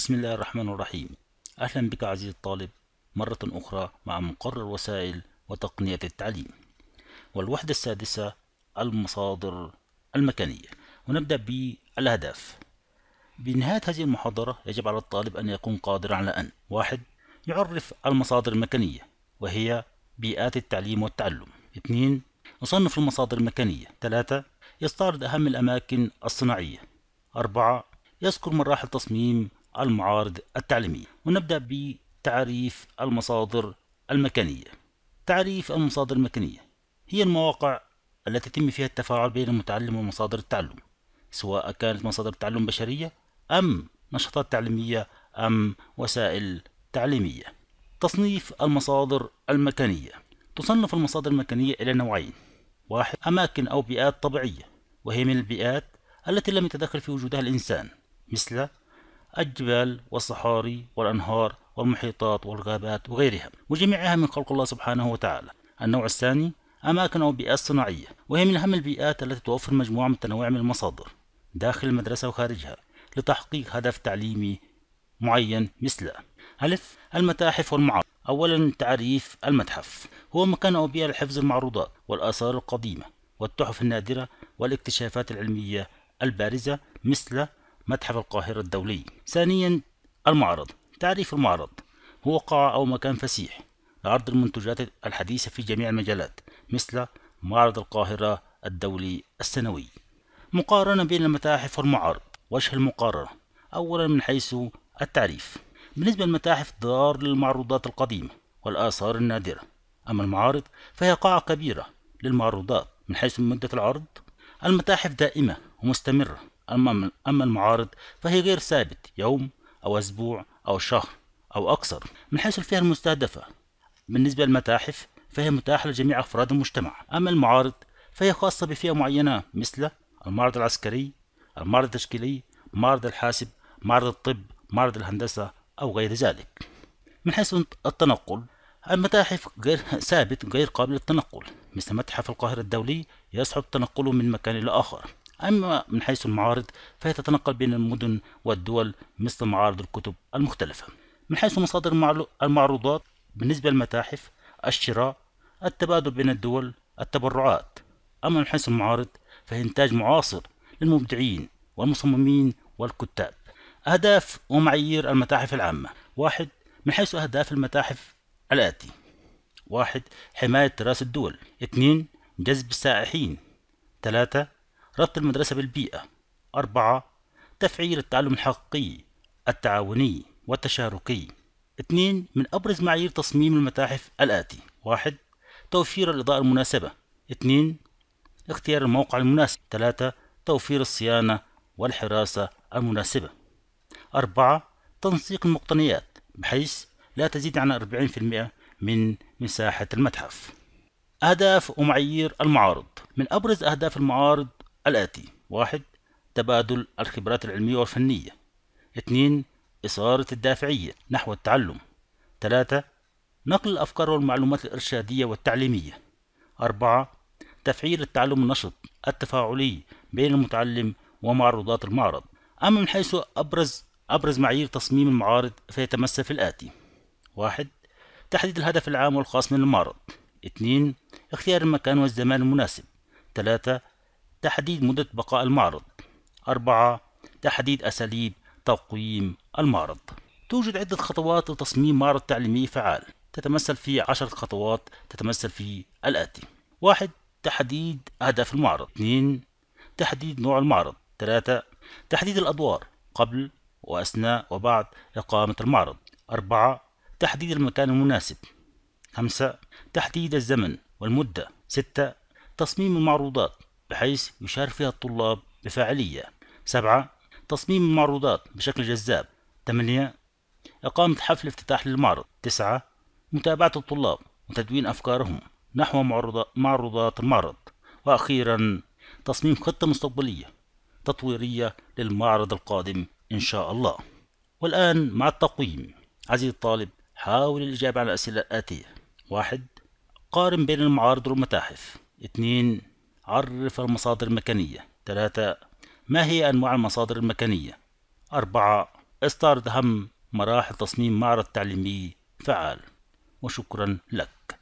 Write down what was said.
بسم الله الرحمن الرحيم أهلا بك عزيزي الطالب مرة أخرى مع مقرر وسائل وتقنية التعليم والوحدة السادسة المصادر المكانية ونبدأ بالأهداف بنهاية هذه المحاضرة يجب على الطالب أن يكون قادرا على أن واحد يعرف المصادر المكانية وهي بيئات التعليم والتعلم اثنين يصنف المصادر المكانية ثلاثة يستعرض أهم الأماكن الصناعية أربعة يذكر مراحل تصميم المعارض التعليمية ونبدأ بتعريف المصادر المكانية تعريف المصادر المكانية هي المواقع التي يتم فيها التفاعل بين المتعلم ومصادر التعلم سواء كانت مصادر التعلم بشرية أم نشاطات تعليمية أم وسائل تعليمية تصنيف المصادر المكانية تصنف المصادر المكانية إلى نوعين واحد أماكن أو بيئات طبيعية وهي من البيئات التي لم يتدخل في وجودها الإنسان مثل الجبال والصحاري والأنهار والمحيطات والغابات وغيرها وجميعها من خلق الله سبحانه وتعالى النوع الثاني أماكن أو بيئات صناعية وهي من أهم البيئات التي توفر مجموعة متنوعة من المصادر داخل المدرسة وخارجها لتحقيق هدف تعليمي معين مثل ألف المتاحف والمعارض أولا تعريف المتحف هو مكان أو بيئة لحفظ المعروضات والآثار القديمة والتحف النادرة والاكتشافات العلمية البارزة مثل متحف القاهرة الدولي ثانيا المعرض تعريف المعرض هو قاعة أو مكان فسيح لعرض المنتجات الحديثة في جميع المجالات مثل معرض القاهرة الدولي السنوي مقارنة بين المتاحف والمعارض وجه المقارنة أولا من حيث التعريف بالنسبة للمتاحف دار للمعروضات القديمة والآثار النادرة أما المعارض فهي قاعة كبيرة للمعروضات من حيث مدة العرض المتاحف دائمة ومستمرة أما المعارض فهي غير ثابت يوم أو أسبوع أو شهر أو أكثر من حيث الفئة المستهدفة بالنسبة للمتاحف فهي متاحة لجميع أفراد المجتمع أما المعارض فهي خاصة بفئة معينة مثل المعرض العسكري المعرض التشكيلي معرض الحاسب معرض الطب معرض الهندسة أو غير ذلك من حيث التنقل المتاحف غير ثابت غير قابل للتنقل مثل متحف القاهرة الدولي يصعب تنقله من مكان إلى آخر أما من حيث المعارض فهي تتنقل بين المدن والدول مثل معارض الكتب المختلفة من حيث مصادر المعروضات بالنسبة للمتاحف الشراء التبادل بين الدول التبرعات أما من حيث المعارض فهي إنتاج معاصر للمبدعين والمصممين والكتاب أهداف ومعايير المتاحف العامة واحد من حيث أهداف المتاحف الآتي واحد حماية تراث الدول اثنين جذب السائحين ثلاثة ربط المدرسة بالبيئة أربعة تفعيل التعلم الحقيقي التعاوني والتشاركي اثنين من أبرز معايير تصميم المتاحف الآتي واحد توفير الإضاءة المناسبة اثنين اختيار الموقع المناسب ثلاثة توفير الصيانة والحراسة المناسبة أربعة تنسيق المقتنيات بحيث لا تزيد عن 40% من مساحة المتحف أهداف ومعايير المعارض من أبرز أهداف المعارض الآتي واحد تبادل الخبرات العلمية والفنية اثنين إثارة الدافعية نحو التعلم ثلاثة نقل الأفكار والمعلومات الإرشادية والتعليمية أربعة تفعيل التعلم النشط التفاعلي بين المتعلم ومعروضات المعرض أما من حيث أبرز أبرز معايير تصميم المعارض فيتمثل في الآتي واحد تحديد الهدف العام والخاص من المعرض اثنين اختيار المكان والزمان المناسب ثلاثة تحديد مدة بقاء المعرض 4. تحديد أساليب تقييم المعرض توجد عدة خطوات لتصميم معرض تعليمي فعال تتمثل في عشرة خطوات تتمثل في الآتي واحد تحديد أهداف المعرض 2. تحديد نوع المعرض 3. تحديد الأدوار قبل وأثناء وبعد إقامة المعرض 4. تحديد المكان المناسب 5. تحديد الزمن والمدة 6. تصميم المعروضات بحيث يشارك فيها الطلاب بفاعلية سبعة تصميم المعروضات بشكل جذاب ثمانية إقامة حفل افتتاح للمعرض تسعة متابعة الطلاب وتدوين أفكارهم نحو معروضات المعرض وأخيرا تصميم خطة مستقبلية تطويرية للمعرض القادم إن شاء الله والآن مع التقويم عزيزي الطالب حاول الإجابة على الأسئلة الآتية واحد قارن بين المعارض والمتاحف اثنين عرف المصادر المكانية ثلاثة ما هي أنواع المصادر المكانية أربعة استعرض أهم مراحل تصميم معرض تعليمي فعال وشكرا لك